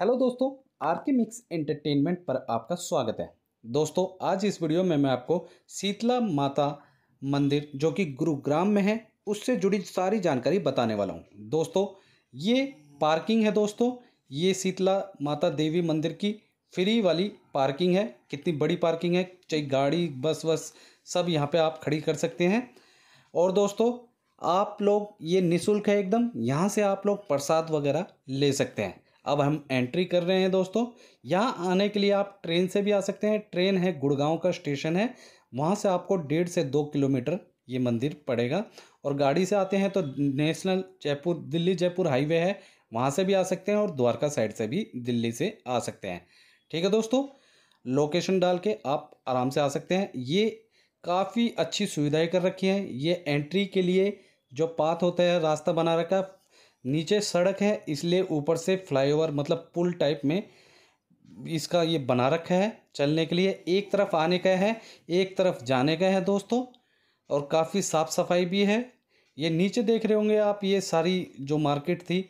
hello दोस्तों are के mix entertainment पर आपका स्वागत है दोस्तों आज इस वीडियो में मैं आपको शीतला माता मंदिर जो कि गुरुग्राम में है उससे जुड़ी सारी जानकारी बताने वाला हूँ दोस्तों ये पार्किंग है दोस्तों ये शीतला माता देवी मंदिर की फ्री वाली पार्किंग है कितनी बड़ी पार्किंग है चाहे गाड़ी बस वस सब यहाँ पर आप खड़ी कर सकते हैं और दोस्तों आप लोग ये निःशुल्क है एकदम यहाँ से आप लोग प्रसाद वगैरह ले सकते हैं अब हम एंट्री कर रहे हैं दोस्तों यहाँ आने के लिए आप ट्रेन से भी आ सकते हैं ट्रेन है गुड़गांव का स्टेशन है वहाँ से आपको डेढ़ से दो किलोमीटर ये मंदिर पड़ेगा और गाड़ी से आते हैं तो नेशनल जयपुर दिल्ली जयपुर हाईवे है वहाँ से भी आ सकते हैं और द्वारका साइड से भी दिल्ली से आ सकते हैं ठीक है दोस्तों लोकेशन डाल के आप आराम से आ सकते हैं ये काफ़ी अच्छी सुविधाएं कर रखी हैं ये एंट्री के लिए जो पाथ होता है रास्ता बना रखा है नीचे सड़क है इसलिए ऊपर से फ्लाईओवर मतलब पुल टाइप में इसका ये बना रखा है चलने के लिए एक तरफ आने का है एक तरफ जाने का है दोस्तों और काफ़ी साफ़ सफाई भी है ये नीचे देख रहे होंगे आप ये सारी जो मार्केट थी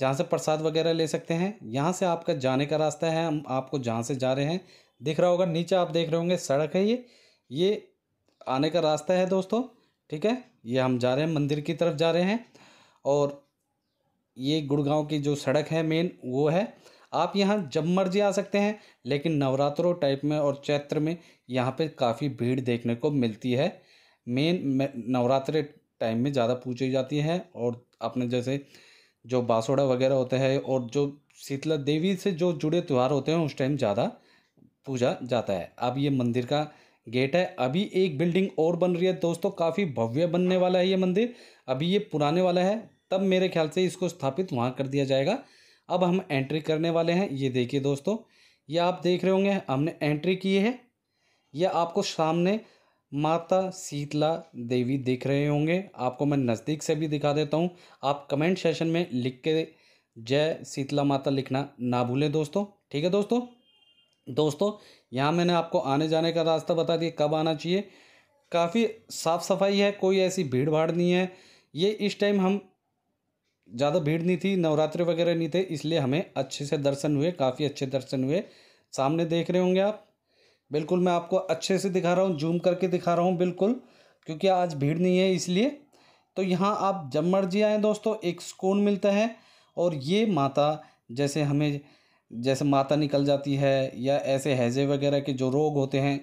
जहाँ से प्रसाद वगैरह ले सकते हैं यहाँ से आपका जाने का रास्ता है हम आपको जहाँ से जा रहे हैं दिख रहा होगा नीचे आप देख रहे होंगे सड़क है ये ये आने का रास्ता है दोस्तों ठीक है ये हम जा रहे हैं मंदिर की तरफ जा रहे हैं और ये गुड़गांव की जो सड़क है मेन वो है आप यहाँ जब मर्जी आ सकते हैं लेकिन नवरात्रों टाइप में और चैत्र में यहाँ पे काफ़ी भीड़ देखने को मिलती है मेन नवरात्र टाइम में ज़्यादा पूछी जाती है और अपने जैसे जो बासोड़ा वगैरह होता है और जो शीतला देवी से जो जुड़े त्यौहार होते हैं उस टाइम ज़्यादा पूजा जाता है अब ये मंदिर का गेट है अभी एक बिल्डिंग और बन रही है दोस्तों काफ़ी भव्य बनने वाला है ये मंदिर अभी ये पुराने वाला है तब मेरे ख्याल से इसको स्थापित वहाँ कर दिया जाएगा अब हम एंट्री करने वाले हैं ये देखिए दोस्तों ये आप देख रहे होंगे हमने एंट्री की है यह आपको सामने माता शीतला देवी दिख रहे होंगे आपको मैं नज़दीक से भी दिखा देता हूँ आप कमेंट सेशन में लिख के जय शीतला माता लिखना ना भूलें दोस्तों ठीक है दोस्तों दोस्तों यहाँ मैंने आपको आने जाने का रास्ता बता दिया कब आना चाहिए काफ़ी साफ़ सफाई है कोई ऐसी भीड़ भाड़ नहीं है ये इस टाइम हम ज़्यादा भीड़ नहीं थी नवरात्रि वगैरह नहीं थे इसलिए हमें अच्छे से दर्शन हुए काफ़ी अच्छे दर्शन हुए सामने देख रहे होंगे आप बिल्कुल मैं आपको अच्छे से दिखा रहा हूँ जूम करके दिखा रहा हूँ बिल्कुल क्योंकि आज भीड़ नहीं है इसलिए तो यहाँ आप जब मर्जी आएँ दोस्तों एक सुकून मिलता है और ये माता जैसे हमें जैसे माता निकल जाती है या ऐसे हैजे वगैरह के जो रोग होते हैं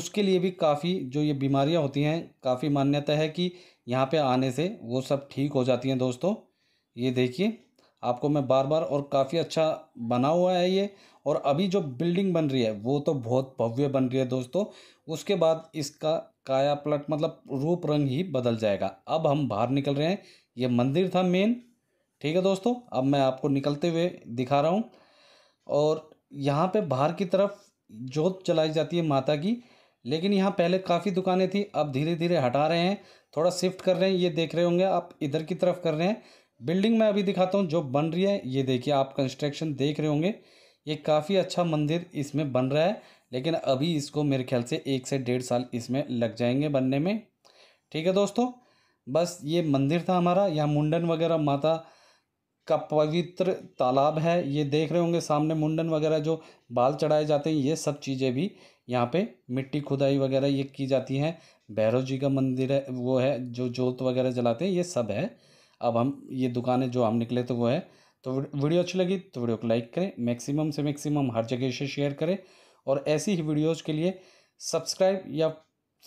उसके लिए भी काफ़ी जो ये बीमारियाँ होती हैं काफ़ी मान्यता है कि यहाँ पे आने से वो सब ठीक हो जाती हैं दोस्तों ये देखिए आपको मैं बार बार और काफ़ी अच्छा बना हुआ है ये और अभी जो बिल्डिंग बन रही है वो तो बहुत भव्य बन रही है दोस्तों उसके बाद इसका काया प्लट मतलब रूप रंग ही बदल जाएगा अब हम बाहर निकल रहे हैं ये मंदिर था मेन ठीक है दोस्तों अब मैं आपको निकलते हुए दिखा रहा हूँ और यहाँ पे बाहर की तरफ जोत चलाई जाती है माता की लेकिन यहाँ पहले काफ़ी दुकानें थी अब धीरे धीरे हटा रहे हैं थोड़ा शिफ्ट कर रहे हैं ये देख रहे होंगे आप इधर की तरफ कर रहे हैं बिल्डिंग में अभी दिखाता हूँ जो बन रही है ये देखिए आप कंस्ट्रक्शन देख रहे होंगे ये काफ़ी अच्छा मंदिर इसमें बन रहा है लेकिन अभी इसको मेरे ख्याल से एक से डेढ़ साल इसमें लग जाएंगे बनने में ठीक है दोस्तों बस ये मंदिर था हमारा यहाँ मुंडन वगैरह माता का पवित्र तालाब है ये देख रहे होंगे सामने मुंडन वगैरह जो बाल चढ़ाए जाते हैं ये सब चीज़ें भी यहाँ पे मिट्टी खुदाई वगैरह ये की जाती हैं भैरव जी का मंदिर है वो है जो जोत वगैरह जलाते हैं ये सब है अब हम ये दुकानें जो हम निकले तो वो है तो वीडियो अच्छी लगी तो वीडियो को लाइक करें मैक्सिमम से मैक्सिमम हर जगह से शेयर करें और ऐसी ही वीडियोज़ के लिए सब्सक्राइब या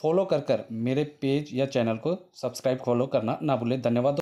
फॉलो कर कर मेरे पेज या चैनल को सब्सक्राइब फॉलो करना ना भूलें धन्यवाद